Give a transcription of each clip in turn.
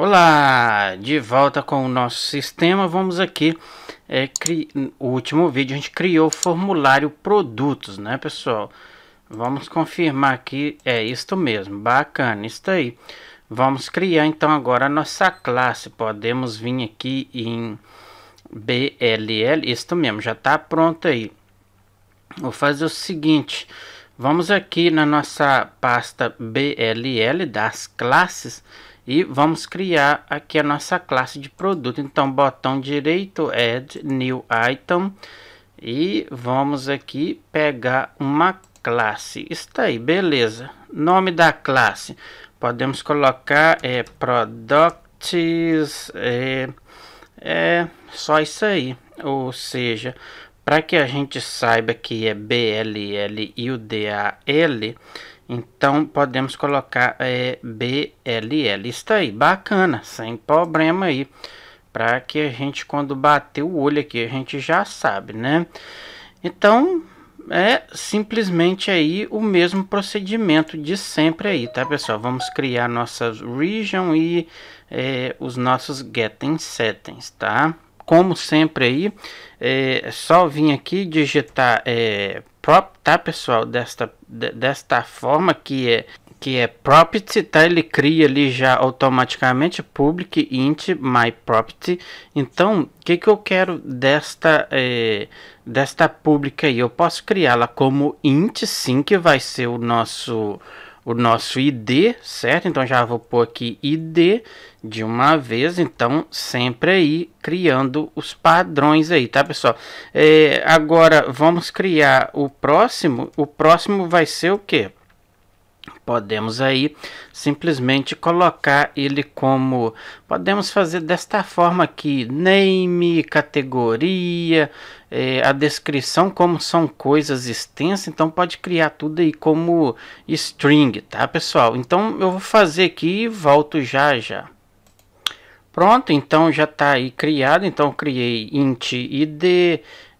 Olá, de volta com o nosso sistema, vamos aqui, é, cri... o último vídeo a gente criou o formulário produtos, né pessoal? Vamos confirmar aqui, é isto mesmo, bacana, isso aí. Vamos criar então agora a nossa classe, podemos vir aqui em BLL, isto mesmo, já está pronto aí. Vou fazer o seguinte, vamos aqui na nossa pasta BLL das classes e vamos criar aqui a nossa classe de produto. Então, botão direito, Add New Item e vamos aqui pegar uma classe. Está aí, beleza. Nome da classe. Podemos colocar é, Products, é, é só isso aí. Ou seja, para que a gente saiba que é BLL e o DAL, então podemos colocar é, BLL. Está aí, bacana, sem problema aí. Para que a gente, quando bater o olho aqui, a gente já sabe, né? Então é simplesmente aí o mesmo procedimento de sempre aí, tá pessoal? Vamos criar nossas region e é, os nossos getting settings, tá? como sempre aí, é, é só vir aqui digitar é, prop, tá pessoal? Desta, desta forma que é que é property, tá? Ele cria ali já automaticamente public int my property. Então, o que, que eu quero desta é, desta pública aí? Eu posso criá-la como int sim, que vai ser o nosso o nosso ID, certo? Então já vou pôr aqui ID de uma vez, então sempre aí criando os padrões aí, tá pessoal? É, agora vamos criar o próximo, o próximo vai ser o que? podemos aí simplesmente colocar ele como podemos fazer desta forma aqui name categoria é, a descrição como são coisas extensas então pode criar tudo aí como string tá pessoal então eu vou fazer aqui e volto já já pronto então já está aí criado então criei int id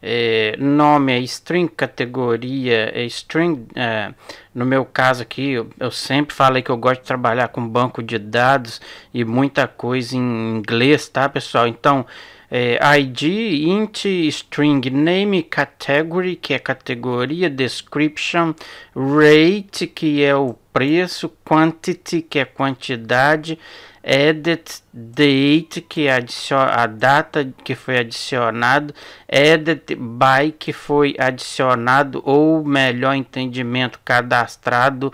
é, nome é string, categoria é string. É, no meu caso aqui, eu, eu, sempre falei que eu gosto de trabalhar com banco de dados e muita coisa em inglês, tá, pessoal? Então, é, ID, int, string, name, category, que é categoria, description, rate, que é o preço, quantity, que é quantidade, edit date que é a data que foi adicionado, edit by que foi adicionado ou melhor entendimento cadastrado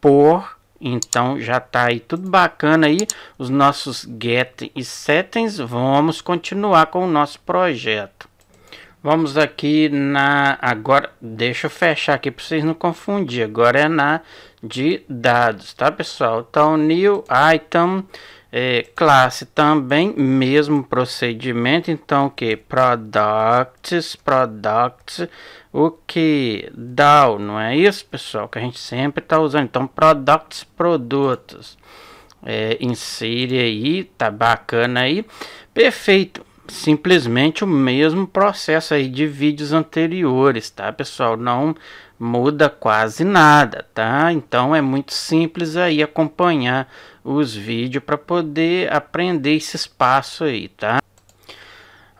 por então já tá aí tudo bacana aí, os nossos get e settings. Vamos continuar com o nosso projeto. Vamos aqui na agora, deixa eu fechar aqui para vocês não confundir. Agora é na de dados, tá, pessoal? Então new item é, classe também, mesmo procedimento, então que products, products, o que DAO, não é isso pessoal, que a gente sempre está usando, então products, produtos, é, insere aí, tá bacana aí, perfeito, simplesmente o mesmo processo aí de vídeos anteriores, tá, pessoal? Não muda quase nada, tá? Então é muito simples aí acompanhar os vídeos para poder aprender esse espaço aí, tá?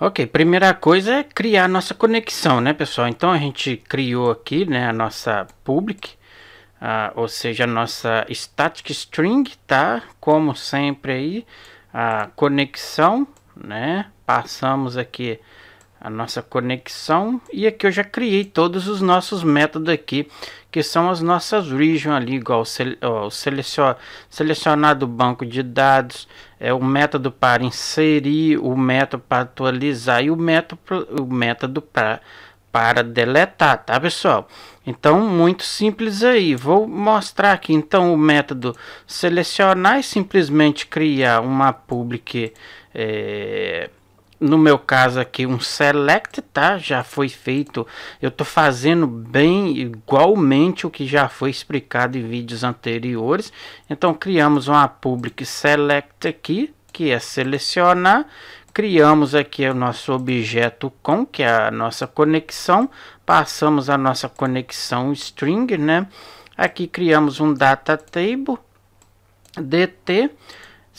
Ok, primeira coisa é criar nossa conexão, né, pessoal? Então a gente criou aqui, né, a nossa public, uh, ou seja, a nossa static string, tá? Como sempre aí, a conexão né? Passamos aqui a nossa conexão e aqui eu já criei todos os nossos métodos aqui que são as nossas region ali igual o selecionar, selecionar do banco de dados é o método para inserir o método para atualizar e o método o método para para deletar tá pessoal então muito simples aí vou mostrar aqui então o método selecionar e simplesmente criar uma public é, no meu caso aqui um select tá já foi feito eu tô fazendo bem igualmente o que já foi explicado em vídeos anteriores então criamos uma public select aqui que é selecionar criamos aqui o nosso objeto com que é a nossa conexão passamos a nossa conexão string né aqui criamos um data table dt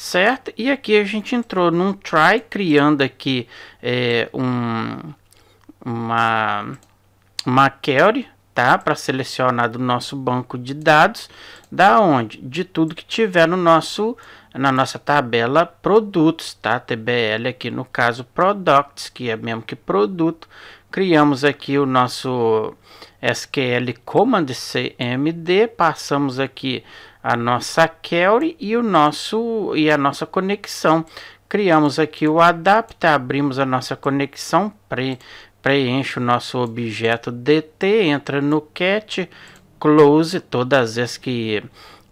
certo? E aqui a gente entrou num try, criando aqui é, um, uma, uma query, tá? Para selecionar do nosso banco de dados, da onde? De tudo que tiver no nosso na nossa tabela produtos, tá? TBL aqui no caso products, que é mesmo que produto. Criamos aqui o nosso SQL command CMD, passamos aqui a nossa query e o nosso e a nossa conexão. Criamos aqui o adapta, abrimos a nossa conexão, pre, preenche o nosso objeto DT, entra no cat, close todas as vezes que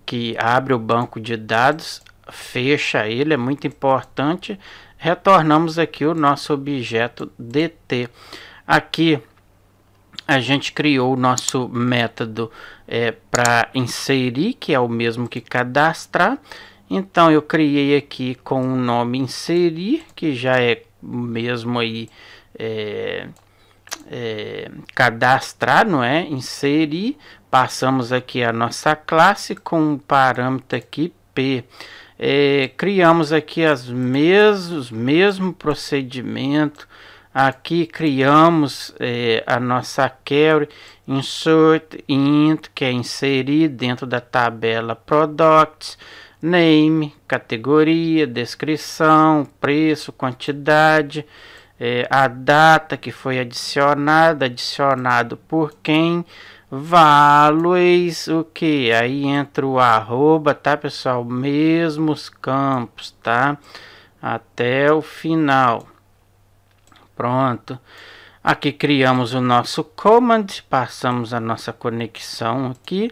que abre o banco de dados, fecha ele, é muito importante. Retornamos aqui o nosso objeto DT. Aqui a gente criou o nosso método é, para inserir, que é o mesmo que cadastrar. Então eu criei aqui com o nome inserir, que já é mesmo aí é, é, cadastrar, não é? Inserir. Passamos aqui a nossa classe com o um parâmetro aqui p. É, criamos aqui as mesmos mesmo procedimento Aqui criamos é, a nossa query insert int, que é inserir dentro da tabela products, name, categoria, descrição, preço, quantidade, é, a data que foi adicionada, adicionado por quem, valores, o que? Aí entra o arroba, tá pessoal? Mesmos campos, tá? Até o final. Pronto. Aqui criamos o nosso command, passamos a nossa conexão aqui.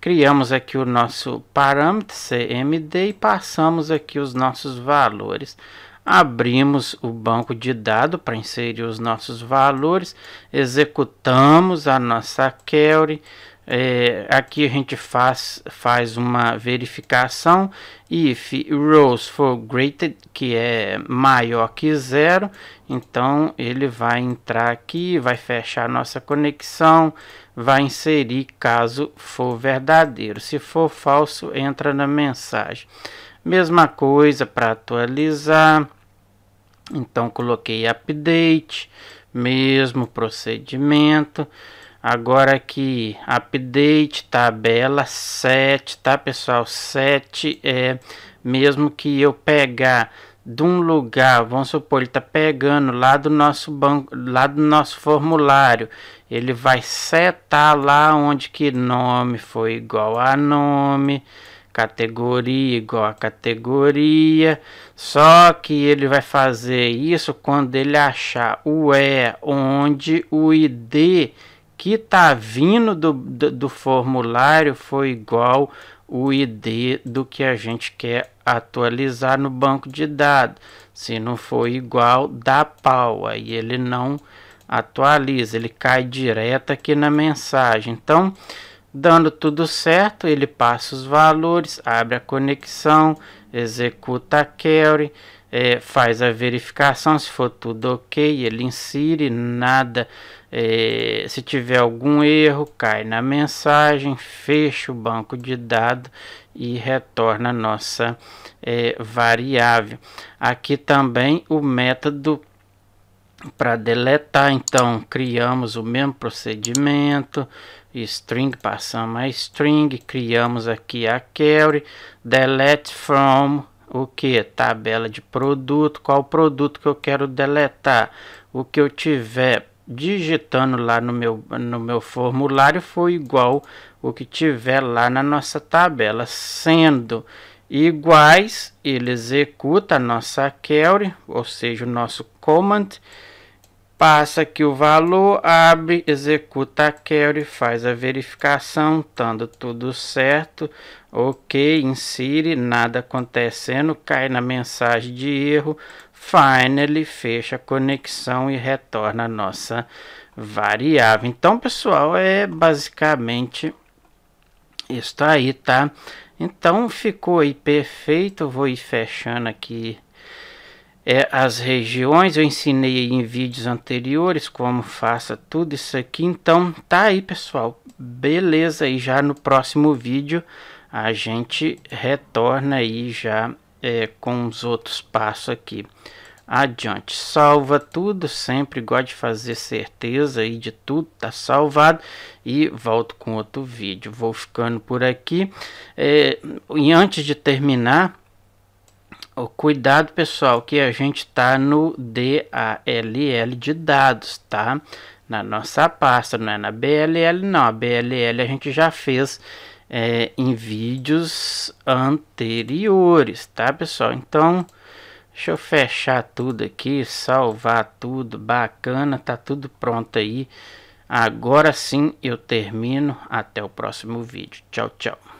Criamos aqui o nosso parâmetro CMD e passamos aqui os nossos valores abrimos o banco de dados para inserir os nossos valores, executamos a nossa query, é, aqui a gente faz, faz uma verificação if rows for greater que é maior que zero então ele vai entrar aqui vai fechar nossa conexão vai inserir caso for verdadeiro se for falso entra na mensagem mesma coisa para atualizar então coloquei update mesmo procedimento Agora aqui, update tabela 7, tá pessoal? 7 é mesmo que eu pegar de um lugar, vamos supor, ele está pegando lá do nosso banco, lá do nosso formulário, ele vai setar lá onde que nome foi igual a nome, categoria igual a categoria, só que ele vai fazer isso quando ele achar o é onde o ID que está vindo do, do, do formulário foi igual o ID do que a gente quer atualizar no banco de dados. Se não for igual, dá pau. Aí ele não atualiza, ele cai direto aqui na mensagem. Então, dando tudo certo, ele passa os valores, abre a conexão, executa a query, é, faz a verificação. Se for tudo ok, ele insere nada é, se tiver algum erro, cai na mensagem, fecha o banco de dados e retorna a nossa é, variável. Aqui também o método para deletar, então criamos o mesmo procedimento, string, passamos a string, criamos aqui a query, delete from, o que? Tabela de produto, qual produto que eu quero deletar, o que eu tiver digitando lá no meu, no meu formulário foi igual o que tiver lá na nossa tabela. Sendo iguais, ele executa a nossa query, ou seja, o nosso command, passa aqui o valor, abre, executa a query, faz a verificação, estando tudo certo, ok, insere, nada acontecendo, cai na mensagem de erro, finally fecha a conexão e retorna a nossa variável. Então, pessoal, é basicamente isso aí, tá? Então, ficou aí perfeito. vou ir fechando aqui é, as regiões. Eu ensinei em vídeos anteriores como faça tudo isso aqui. Então, tá aí, pessoal. Beleza, e já no próximo vídeo a gente retorna aí já é, com os outros passos aqui. Adiante, salva tudo, sempre gosto de fazer certeza aí de tudo, tá salvado e volto com outro vídeo. Vou ficando por aqui é, e antes de terminar, o cuidado pessoal que a gente tá no DALL de dados, tá? Na nossa pasta, não é na BLL não, a BLL a gente já fez é, em vídeos anteriores, tá pessoal? Então, deixa eu fechar tudo aqui, salvar tudo, bacana, tá tudo pronto aí. Agora sim eu termino, até o próximo vídeo. Tchau, tchau.